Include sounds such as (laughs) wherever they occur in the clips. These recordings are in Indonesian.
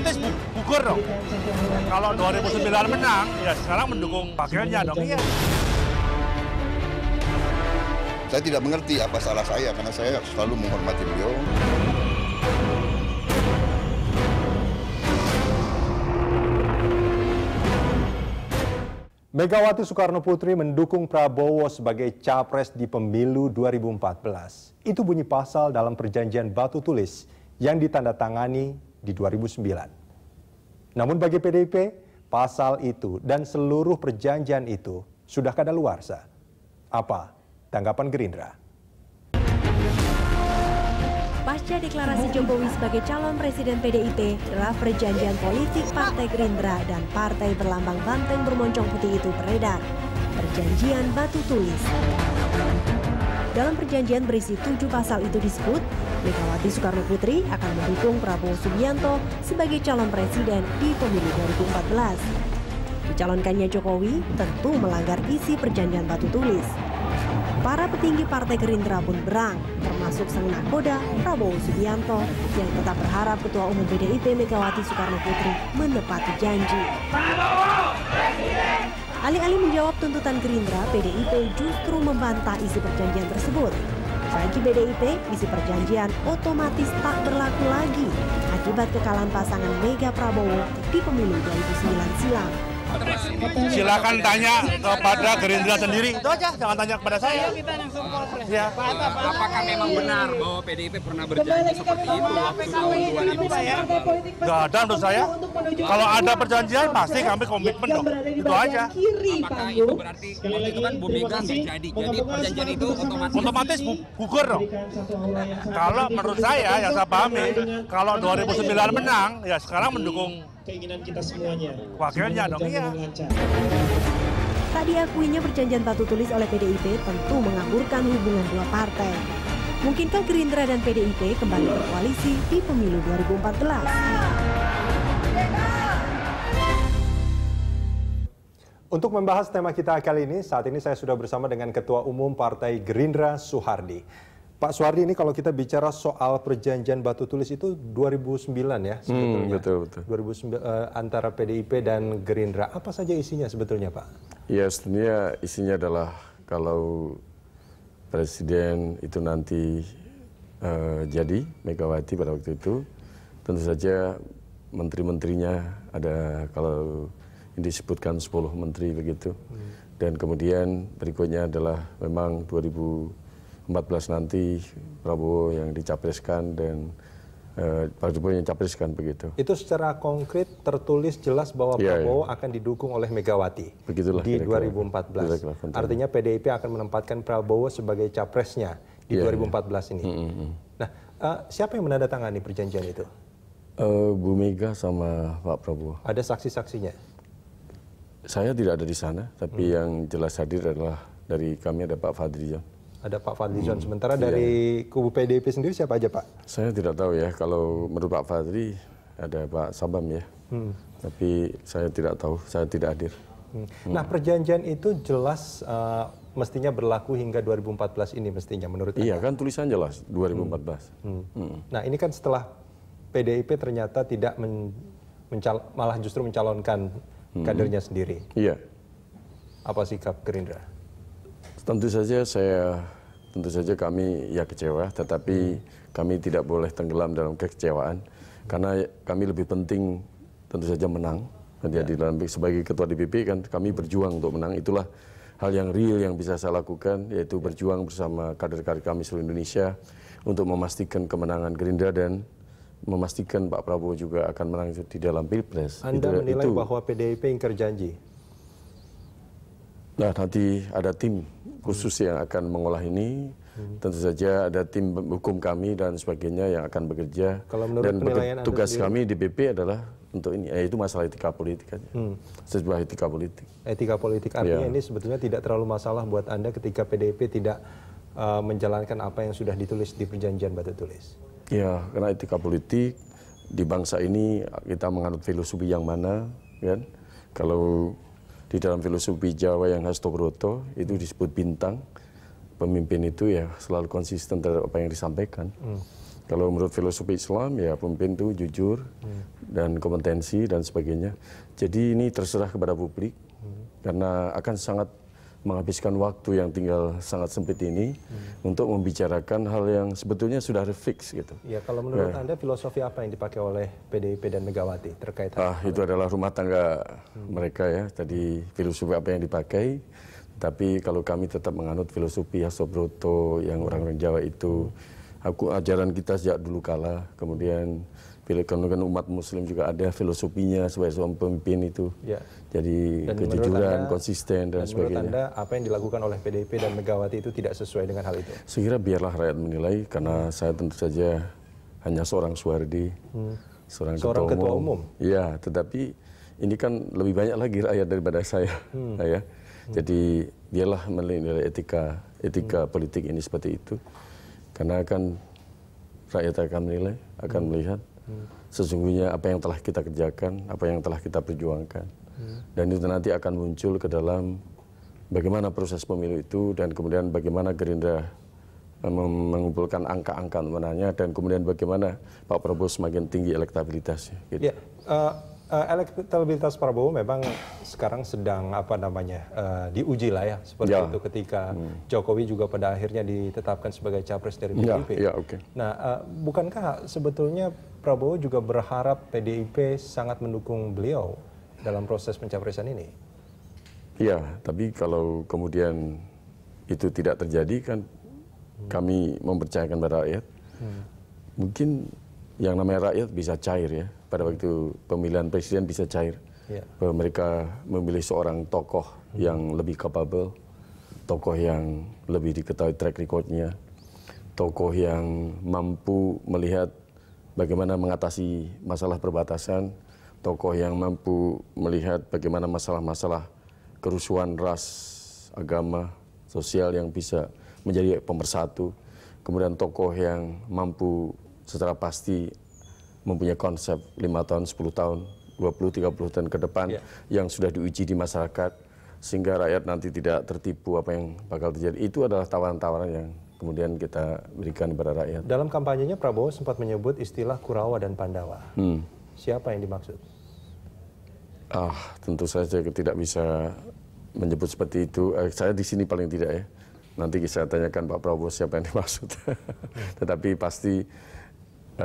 otomatis gugur dong. Kalau 2009 menang, ya sekarang mendukung pakaiannya dong. Iya. Saya tidak mengerti apa salah saya, karena saya selalu menghormati beliau. Megawati Soekarno Putri mendukung Prabowo sebagai capres di pemilu 2014. Itu bunyi pasal dalam perjanjian batu tulis yang ditandatangani di 2009. Namun bagi PDIP, pasal itu dan seluruh perjanjian itu sudah kadaluarsa. Apa tanggapan Gerindra? Pasca deklarasi Jokowi sebagai calon presiden PDIP, draft perjanjian politik Partai Gerindra dan Partai Berlambang Banteng Bermoncong Putih itu beredar. Perjanjian Batu Tulis. Dalam perjanjian berisi tujuh pasal itu disebut, Megawati Soekarno Putri akan mendukung Prabowo Subianto sebagai calon presiden di pemilu 2014. Dicalonkannya Jokowi tentu melanggar isi perjanjian batu tulis. Para petinggi Partai Gerindra pun berang, termasuk sang nakoda Prabowo Subianto yang tetap berharap Ketua Umum PDIP Megawati Soekarno Putri menepati janji. Prabowo Presiden Alih-alih menjawab tuntutan Gerindra, PDIP justru membantah isi perjanjian tersebut. Bagi PDIP, isi perjanjian otomatis tak berlaku lagi akibat kekalahan pasangan Mega Prabowo di pemilu 2009 silam. Silakan tanya kepada Gerindra sendiri. Itu aja, jangan tanya kepada saya. Ya. Apakah memang benar bahwa PDIP pernah berjanji seperti itu waktu ada menurut saya. Kalau ada perjanjian pasti kami komitmen dong. Itu aja. Apakah itu berarti waktu itu kan Bu nggak jadi. Jadi perjanjian itu otomatis otomatis gugur dong. Kalau menurut saya ya yang saya pahami, kalau 2009 menang, ya sekarang mendukung hmm keinginan kita semuanya. Wakilnya dong iya. Tak diakuinya perjanjian batu tulis oleh PDIP tentu mengaburkan hubungan dua partai. Mungkinkah Gerindra dan PDIP kembali berkoalisi di pemilu 2014? Untuk membahas tema kita kali ini, saat ini saya sudah bersama dengan Ketua Umum Partai Gerindra Suhardi. Pak Suwardi ini kalau kita bicara soal perjanjian batu tulis itu 2009 ya hmm, sebetulnya. Hmm, betul betul. 2009 uh, eh, antara PDIP dan Gerindra. Apa saja isinya sebetulnya, Pak? Ya, sebenarnya isinya adalah kalau presiden itu nanti uh, jadi Megawati pada waktu itu, tentu saja menteri-menterinya ada kalau ini disebutkan 10 menteri begitu. Hmm. Dan kemudian berikutnya adalah memang 2000 14 nanti Prabowo yang dicapreskan dan eh, Pak Jokowi yang capreskan begitu. Itu secara konkret tertulis jelas bahwa ya, Prabowo ya. akan didukung oleh Megawati Begitulah di kira -kira. 2014. Kira -kira. Artinya PDIP akan menempatkan Prabowo sebagai capresnya di ya, 2014 ya. ini. Hmm, -hmm. Nah, uh, siapa yang menandatangani perjanjian itu? Uh, Bu Mega sama Pak Prabowo. Ada saksi-saksinya? Saya tidak ada di sana, tapi hmm. yang jelas hadir adalah dari kami ada Pak Fadli ada Pak Fadlizon. Hmm, Sementara iya. dari kubu PDIP sendiri siapa aja Pak? Saya tidak tahu ya. Kalau menurut Pak Fadli ada Pak Sabam ya. Hmm. Tapi saya tidak tahu. Saya tidak hadir. Hmm. Nah hmm. perjanjian itu jelas uh, mestinya berlaku hingga 2014 ini mestinya menurut Iya kan tulisan jelas 2014. Hmm. Hmm. Hmm. Nah ini kan setelah PDIP ternyata tidak men mencal malah justru mencalonkan hmm. kadernya sendiri. Iya. Apa sikap Gerindra? Tentu saja saya tentu saja kami ya kecewa tetapi hmm. kami tidak boleh tenggelam dalam kekecewaan karena kami lebih penting tentu saja menang. Nanti ya. dalam sebagai ketua DPP kan kami berjuang untuk menang itulah hal yang real yang bisa saya lakukan yaitu ya. berjuang bersama kader-kader kami seluruh Indonesia untuk memastikan kemenangan Gerindra dan memastikan Pak Prabowo juga akan menang di dalam pilpres. Anda itu, menilai itu. bahwa PDIP ingkar janji? Nah nanti ada tim khusus yang akan mengolah ini hmm. tentu saja ada tim hukum kami dan sebagainya yang akan bekerja Kalau dan tugas sendiri... kami di BP adalah untuk ini yaitu eh, masalah etika politik aja hmm. sebuah etika politik etika politik artinya ya. ini sebetulnya tidak terlalu masalah buat anda ketika PDIP tidak uh, menjalankan apa yang sudah ditulis di perjanjian batu tulis ya karena etika politik di bangsa ini kita menganut filosofi yang mana kan kalau di dalam filosofi Jawa yang Hasto Broto itu disebut bintang pemimpin itu ya selalu konsisten terhadap apa yang disampaikan hmm. kalau menurut filosofi Islam ya pemimpin itu jujur hmm. dan kompetensi dan sebagainya jadi ini terserah kepada publik hmm. karena akan sangat menghabiskan waktu yang tinggal sangat sempit ini hmm. untuk membicarakan hal yang sebetulnya sudah fix gitu. Ya kalau menurut nah. anda filosofi apa yang dipakai oleh PDIP dan Megawati terkait ah hal itu adalah rumah tangga hmm. mereka ya tadi filosofi apa yang dipakai. Tapi kalau kami tetap menganut filosofi Hasobroto yang orang-orang Jawa itu, hmm. aku ajaran kita sejak dulu kala, kemudian Pilihkan umat Muslim juga ada filosofinya sebagai seorang pemimpin itu. Ya. Jadi dan kejujuran, anda, konsisten dan, dan sebagainya. Menurut anda apa yang dilakukan oleh PDIP dan Megawati itu tidak sesuai dengan hal itu? Saya kira biarlah rakyat menilai karena hmm. saya tentu saja hanya seorang Suwardi, hmm. seorang, seorang ketua, ketua umum. Ya, tetapi ini kan lebih banyak lagi rakyat daripada saya, hmm. (laughs) ya. Hmm. Jadi biarlah menilai etika etika hmm. politik ini seperti itu, karena akan rakyat akan menilai, akan hmm. melihat sesungguhnya apa yang telah kita kerjakan, apa yang telah kita perjuangkan. Hmm. Dan itu nanti akan muncul ke dalam bagaimana proses pemilu itu dan kemudian bagaimana Gerindra eh, mengumpulkan angka-angka menanya dan kemudian bagaimana Pak Prabowo semakin tinggi elektabilitasnya. Gitu. Ya, uh, Uh, elektabilitas Prabowo memang sekarang sedang apa namanya uh, eh, diuji lah ya seperti ya. itu ketika hmm. Jokowi juga pada akhirnya ditetapkan sebagai capres dari PDIP. Ya, ya, okay. Nah, uh, bukankah sebetulnya Prabowo juga berharap PDIP sangat mendukung beliau dalam proses pencapresan ini? Iya, tapi kalau kemudian itu tidak terjadi kan hmm. kami mempercayakan pada rakyat. Hmm. Mungkin yang namanya rakyat bisa cair ya. Pada waktu pemilihan presiden bisa cair. Yeah. Bahwa mereka memilih seorang tokoh hmm. yang lebih capable, tokoh yang lebih diketahui track recordnya, tokoh yang mampu melihat bagaimana mengatasi masalah perbatasan, tokoh yang mampu melihat bagaimana masalah-masalah kerusuhan ras, agama, sosial yang bisa menjadi pemersatu, kemudian tokoh yang mampu secara pasti mempunyai konsep 5 tahun, 10 tahun, 20, 30 tahun ke depan yeah. yang sudah diuji di masyarakat sehingga rakyat nanti tidak tertipu apa yang bakal terjadi. Itu adalah tawaran-tawaran yang kemudian kita berikan kepada rakyat. Dalam kampanyenya Prabowo sempat menyebut istilah Kurawa dan Pandawa. Hmm. Siapa yang dimaksud? Ah, tentu saja tidak bisa menyebut seperti itu. Eh, saya di sini paling tidak ya. Nanti saya tanyakan Pak Prabowo siapa yang dimaksud. (laughs) Hmm. Tetapi pasti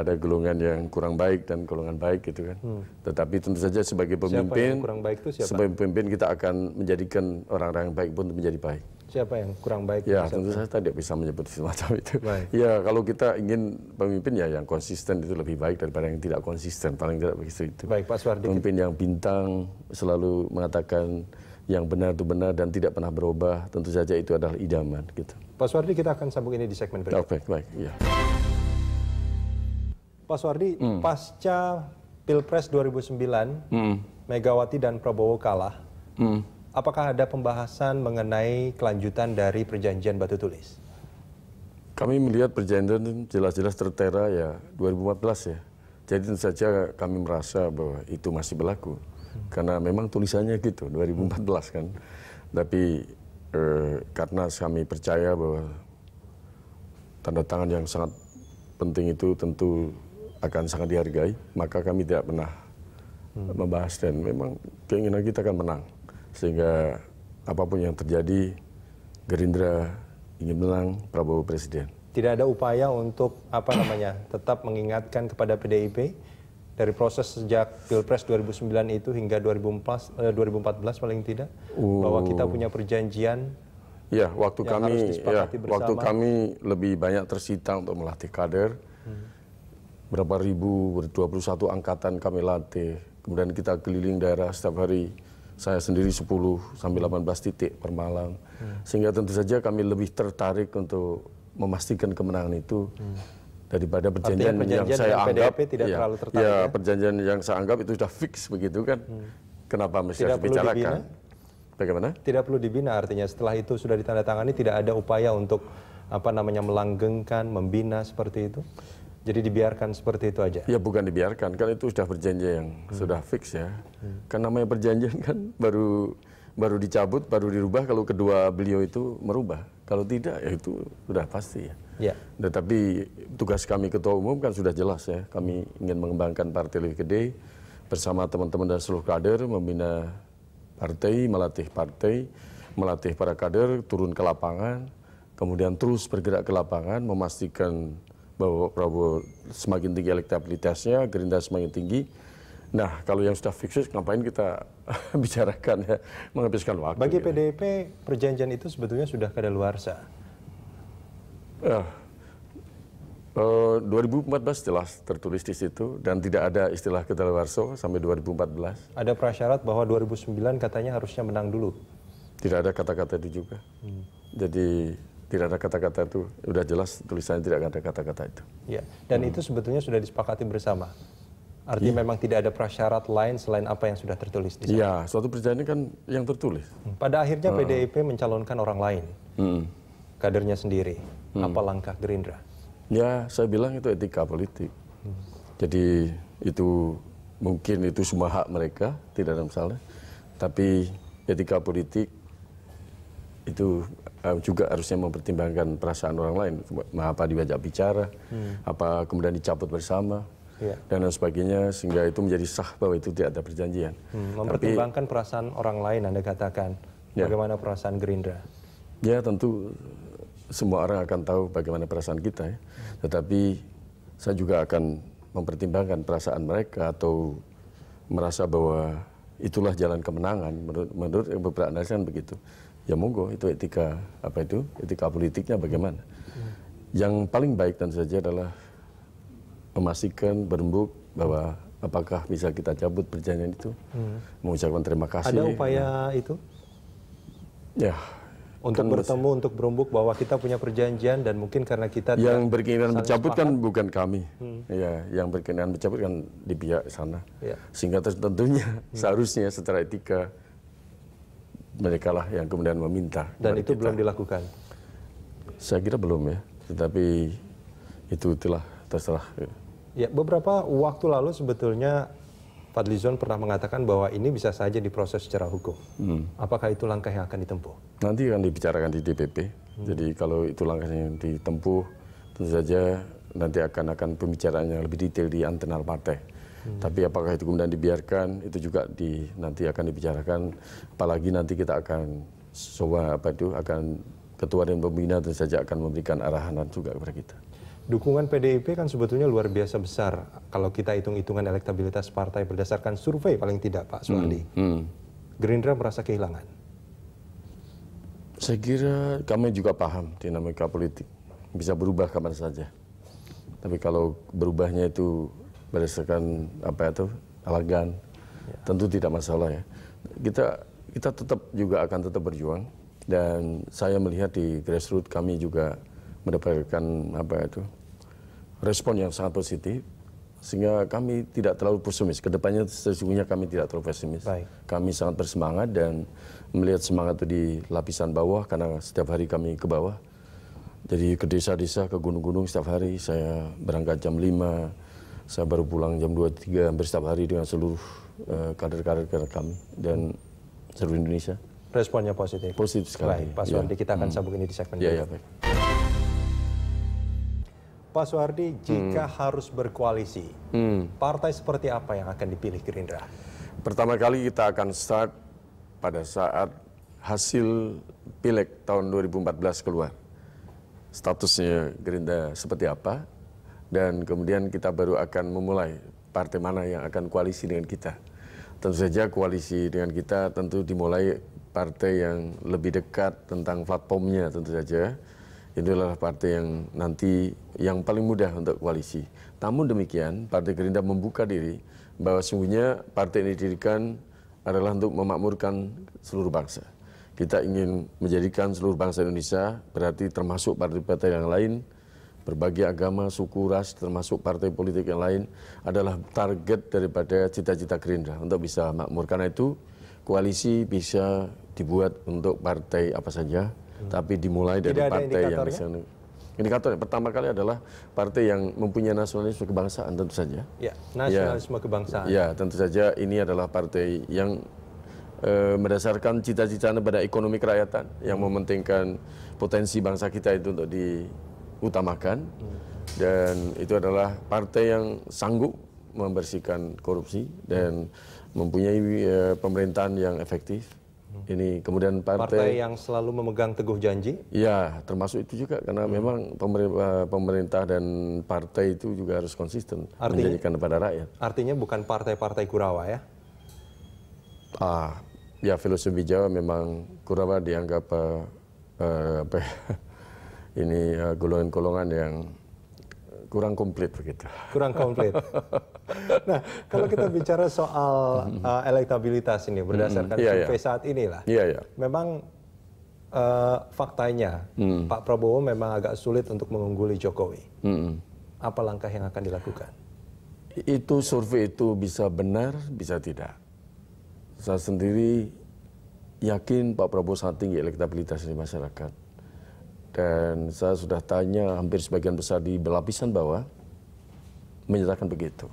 ada golongan yang kurang baik dan golongan baik gitu kan. Hmm. Tetapi tentu saja sebagai pemimpin, siapa kurang baik itu siapa? sebagai pemimpin kita akan menjadikan orang-orang yang baik pun menjadi baik. Siapa yang kurang baik? Ya tentu saja tidak bisa menyebut semacam itu. Baik. Ya kalau kita ingin pemimpin ya yang konsisten itu lebih baik daripada yang tidak konsisten paling tidak begitu itu. Baik Pak Suwardi. Pemimpin yang bintang selalu mengatakan yang benar itu benar dan tidak pernah berubah tentu saja itu adalah idaman gitu. Pak Suwardi kita akan sambung ini di segmen berikutnya. Oke, baik, baik. Ya. Pak Suwardi, hmm. pasca Pilpres 2009, hmm. Megawati dan Prabowo kalah. Hmm. Apakah ada pembahasan mengenai kelanjutan dari perjanjian batu tulis? Kami melihat perjanjian jelas-jelas tertera ya 2014 ya. Jadi tentu saja kami merasa bahwa itu masih berlaku. Hmm. Karena memang tulisannya gitu 2014 kan. Tapi eh, karena kami percaya bahwa tanda tangan yang sangat penting itu tentu akan sangat dihargai, maka kami tidak pernah hmm. membahas dan memang keinginan kita akan menang. Sehingga apapun yang terjadi, Gerindra ingin menang Prabowo Presiden. Tidak ada upaya untuk apa namanya tetap mengingatkan kepada PDIP dari proses sejak Pilpres 2009 itu hingga 2014, eh, 2014 paling tidak uh. bahwa kita oh. punya perjanjian Ya, waktu yang kami harus ya, waktu kami lebih banyak tersita untuk melatih kader. Hmm berapa ribu, ber 21 angkatan kami latih. Kemudian kita keliling daerah setiap hari. Saya sendiri 10 sampai 18 titik per malam. Hmm. Sehingga tentu saja kami lebih tertarik untuk memastikan kemenangan itu hmm. daripada perjanjian, perjanjian yang saya anggap tidak ya, terlalu tertarik. Ya, ya, perjanjian yang saya anggap itu sudah fix begitu kan. Hmm. Kenapa mesti harus dibicarakan? Bagaimana? Tidak perlu dibina artinya setelah itu sudah ditandatangani tidak ada upaya untuk apa namanya melanggengkan, membina seperti itu? Jadi dibiarkan seperti itu aja? Ya bukan dibiarkan, kan itu sudah perjanjian yang hmm. sudah fix ya. Hmm. Kan namanya perjanjian kan baru baru dicabut, baru dirubah kalau kedua beliau itu merubah. Kalau tidak ya itu sudah pasti ya. ya. Nah, tapi tugas kami ketua umum kan sudah jelas ya. Kami ingin mengembangkan partai lebih gede bersama teman-teman dan seluruh kader membina partai, melatih partai, melatih para kader turun ke lapangan, kemudian terus bergerak ke lapangan memastikan bahwa Prabowo semakin tinggi elektabilitasnya, Gerindra semakin tinggi. Nah, kalau yang sudah fix ngapain kita (laughs) bicarakan ya, menghabiskan waktu. Bagi ya. Gitu. PDIP, perjanjian itu sebetulnya sudah kadaluarsa. Uh, uh, 2014 jelas tertulis di situ dan tidak ada istilah kedaluarsa sampai 2014. Ada prasyarat bahwa 2009 katanya harusnya menang dulu. Tidak ada kata-kata itu juga. Hmm. Jadi tidak ada kata-kata itu. sudah jelas tulisannya tidak ada kata-kata itu. Ya, dan hmm. itu sebetulnya sudah disepakati bersama. Artinya ya. memang tidak ada prasyarat lain selain apa yang sudah tertulis di sana. Ya, suatu perjanjian kan yang tertulis. Hmm. Pada akhirnya hmm. PDIP mencalonkan orang lain. Hmm. Kadernya sendiri. Hmm. Apa langkah Gerindra? Ya, saya bilang itu etika politik. Hmm. Jadi itu mungkin itu semua hak mereka, tidak ada masalah. Tapi etika politik itu eh, juga harusnya mempertimbangkan perasaan orang lain apa diajak bicara hmm. apa kemudian dicabut bersama ya. dan lain sebagainya sehingga itu menjadi sah bahwa itu tidak ada perjanjian hmm, mempertimbangkan Tapi, perasaan orang lain anda katakan ya. bagaimana perasaan Gerindra ya tentu semua orang akan tahu bagaimana perasaan kita ya. Hmm. tetapi saya juga akan mempertimbangkan perasaan mereka atau merasa bahwa itulah jalan kemenangan menurut menurut beberapa analis kan begitu ya monggo itu etika apa itu etika politiknya bagaimana yang paling baik dan saja adalah memastikan berembuk bahwa apakah bisa kita cabut perjanjian itu hmm. mengucapkan terima kasih ada upaya ya. itu ya untuk kan bertemu masih. untuk berembuk bahwa kita punya perjanjian dan mungkin karena kita yang berkeinginan mencabut kan bukan kami hmm. ya yang berkeinginan mencabut kan di pihak sana ya. sehingga tentunya hmm. seharusnya secara etika mereka lah yang kemudian meminta. Dan itu kita. belum dilakukan? Saya kira belum ya, tetapi itu itulah terserah. Ya, beberapa waktu lalu sebetulnya Fadlizon pernah mengatakan bahwa ini bisa saja diproses secara hukum. Hmm. Apakah itu langkah yang akan ditempuh? Nanti akan dibicarakan di DPP. Hmm. Jadi kalau itu langkah yang ditempuh, tentu saja nanti akan akan pembicaranya lebih detail di internal partai tapi apakah itu kemudian dibiarkan itu juga di, nanti akan dibicarakan apalagi nanti kita akan coba apa itu akan ketua dan pembina tentu saja akan memberikan arahan juga kepada kita dukungan PDIP kan sebetulnya luar biasa besar kalau kita hitung-hitungan elektabilitas partai berdasarkan survei paling tidak Pak Suwandi. Hmm, hmm. Gerindra merasa kehilangan. Saya kira kami juga paham dinamika politik bisa berubah kapan saja. Tapi kalau berubahnya itu berdasarkan apa itu elegan ya. tentu tidak masalah ya kita kita tetap juga akan tetap berjuang dan saya melihat di grassroots kami juga mendapatkan apa itu respon yang sangat positif sehingga kami tidak terlalu pesimis. Kedepannya sesungguhnya kami tidak terlalu pesimis. Baik. Kami sangat bersemangat dan melihat semangat itu di lapisan bawah karena setiap hari kami ke bawah. Jadi ke desa-desa, ke gunung-gunung setiap hari saya berangkat jam 5, saya baru pulang jam 2-3 hampir setiap hari dengan seluruh eh, kader-kader uh, kami dan seluruh Indonesia. Responnya positif? Positif sekali. Baik, Pak iya. Suwardi, ya. kita akan hmm. sambung ini di segmen ya, Ya, baik. Pak Suwardi, jika hmm. harus berkoalisi, hmm. partai seperti apa yang akan dipilih Gerindra? Pertama kali kita akan start pada saat hasil pileg tahun 2014 keluar. Statusnya Gerindra seperti apa, dan kemudian kita baru akan memulai partai mana yang akan koalisi dengan kita. Tentu saja koalisi dengan kita tentu dimulai partai yang lebih dekat tentang platformnya tentu saja. Itu adalah partai yang nanti yang paling mudah untuk koalisi. Namun demikian, Partai Gerindra membuka diri bahwa sungguhnya partai ini didirikan adalah untuk memakmurkan seluruh bangsa. Kita ingin menjadikan seluruh bangsa Indonesia, berarti termasuk partai-partai yang lain, berbagai agama, suku, ras, termasuk partai politik yang lain adalah target daripada cita-cita Gerindra untuk bisa makmur. Karena itu koalisi bisa dibuat untuk partai apa saja, hmm. tapi dimulai dari Tidak partai yang misalnya. Indikator yang pertama kali adalah partai yang mempunyai nasionalisme kebangsaan tentu saja. Ya, ya. nasionalisme ya, kebangsaan. Ya, tentu saja ini adalah partai yang e, berdasarkan cita cita pada ekonomi kerakyatan yang mementingkan potensi bangsa kita itu untuk di utamakan dan itu adalah partai yang sanggup membersihkan korupsi dan mempunyai eh, pemerintahan yang efektif. Ini kemudian partai, partai yang selalu memegang teguh janji. Ya, termasuk itu juga karena hmm. memang eh, pemerintah, dan partai itu juga harus konsisten artinya, menjanjikan kepada rakyat. Artinya bukan partai-partai Kurawa ya? Ah, ya filosofi Jawa memang Kurawa dianggap uh, apa? Ya, ini eh, golongan-golongan uh, yang eh, kurang komplit begitu. (laughs) Kurang komplit. nah, kalau kita bicara soal uh, elektabilitas ini mhm. berdasarkan mm, iya, yeah, survei yeah. saat inilah, yeah, yeah. memang uh, faktanya mm. Pak Prabowo memang agak sulit untuk mengungguli Jokowi. Mm. Apa langkah yang akan dilakukan? Itu survei itu bisa benar, bisa tidak. Saya sendiri yakin Pak Prabowo sangat tinggi elektabilitas di masyarakat dan saya sudah tanya hampir sebagian besar di lapisan bawah menyatakan begitu.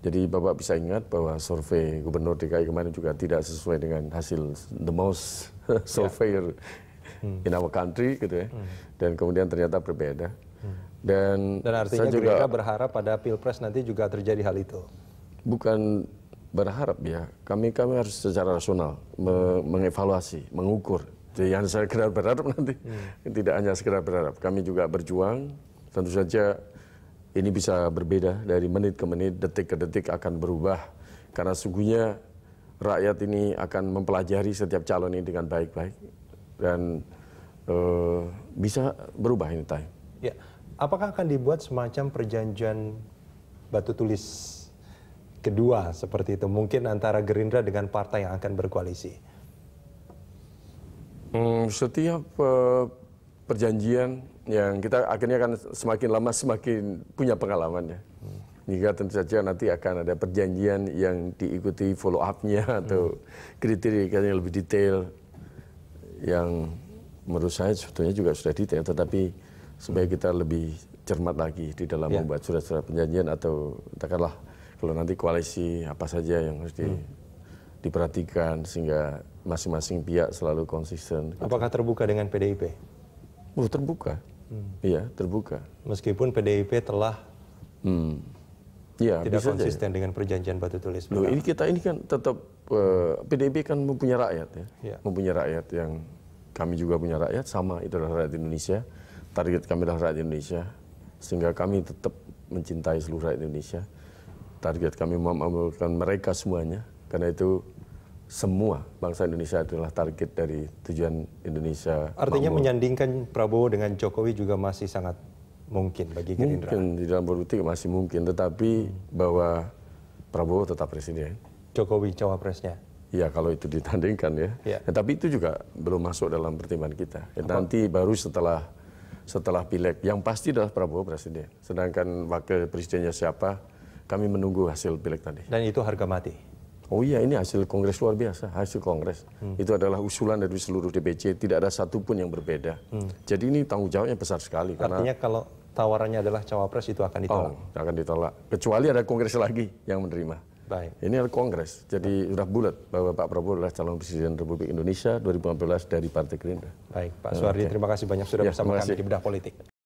Jadi Bapak bisa ingat bahwa survei Gubernur DKI kemarin juga tidak sesuai dengan hasil the most (laughs) surveyor hmm. in our country gitu ya. Hmm. Dan kemudian ternyata berbeda. Hmm. Dan, Dan artinya saya juga berharap pada Pilpres nanti juga terjadi hal itu. Bukan berharap ya. Kami kami harus secara rasional me mengevaluasi, mengukur jadi yang saya sekedar berharap nanti hmm. tidak hanya sekedar berharap kami juga berjuang tentu saja ini bisa berbeda dari menit ke menit detik ke detik akan berubah karena sungguhnya rakyat ini akan mempelajari setiap calon ini dengan baik-baik dan e, bisa berubah ini time. Ya, apakah akan dibuat semacam perjanjian batu tulis kedua seperti itu mungkin antara Gerindra dengan partai yang akan berkoalisi? Hmm, setiap eh, perjanjian yang kita akhirnya akan semakin lama semakin punya pengalaman ya. Hmm. Jika tentu saja nanti akan ada perjanjian yang diikuti follow up-nya hmm. atau kriteria yang lebih detail yang menurut saya sebetulnya juga sudah detail tetapi supaya kita lebih cermat lagi di dalam ya. membuat surat-surat perjanjian atau katakanlah kalau nanti koalisi apa saja yang harus di, hmm. diperhatikan sehingga masing-masing pihak selalu konsisten. Gitu. Apakah terbuka dengan PDIP? Oh, terbuka. Hmm. Iya, terbuka. Meskipun PDIP telah hmm. ya, tidak konsisten aja. dengan perjanjian batu tulis. Loh, ini kita ini kan tetap uh, PDIP kan mempunyai rakyat ya. ya. Mempunyai rakyat yang kami juga punya rakyat sama itu adalah rakyat Indonesia. Target kami adalah rakyat Indonesia sehingga kami tetap mencintai seluruh rakyat Indonesia. Target kami memamerkan mereka semuanya karena itu semua bangsa Indonesia adalah target dari tujuan Indonesia. Artinya makmur. menyandingkan Prabowo dengan Jokowi juga masih sangat mungkin bagi Gerindra. Mungkin di dalam politik masih mungkin, tetapi bahwa Prabowo tetap presiden. Jokowi cawapresnya. Iya kalau itu ditandingkan ya. ya. ya tapi itu juga belum masuk dalam pertimbangan kita. Ya, nanti baru setelah setelah pileg yang pasti adalah Prabowo presiden. Sedangkan wakil presidennya siapa, kami menunggu hasil pileg tadi. Dan itu harga mati. Oh iya ini hasil kongres luar biasa, hasil kongres. Hmm. Itu adalah usulan dari seluruh DPC, tidak ada satupun yang berbeda. Hmm. Jadi ini tanggung jawabnya besar sekali. Artinya karena, kalau tawarannya adalah cawapres itu akan ditolak? Oh, akan ditolak. Kecuali ada kongres lagi yang menerima. Baik. Ini adalah kongres, jadi sudah bulat bahwa Pak Prabowo adalah calon presiden Republik Indonesia 2015 dari Partai Gerindra. Baik, Pak Suwardi, okay. terima kasih banyak sudah ya, bersama kami di Bedah Politik.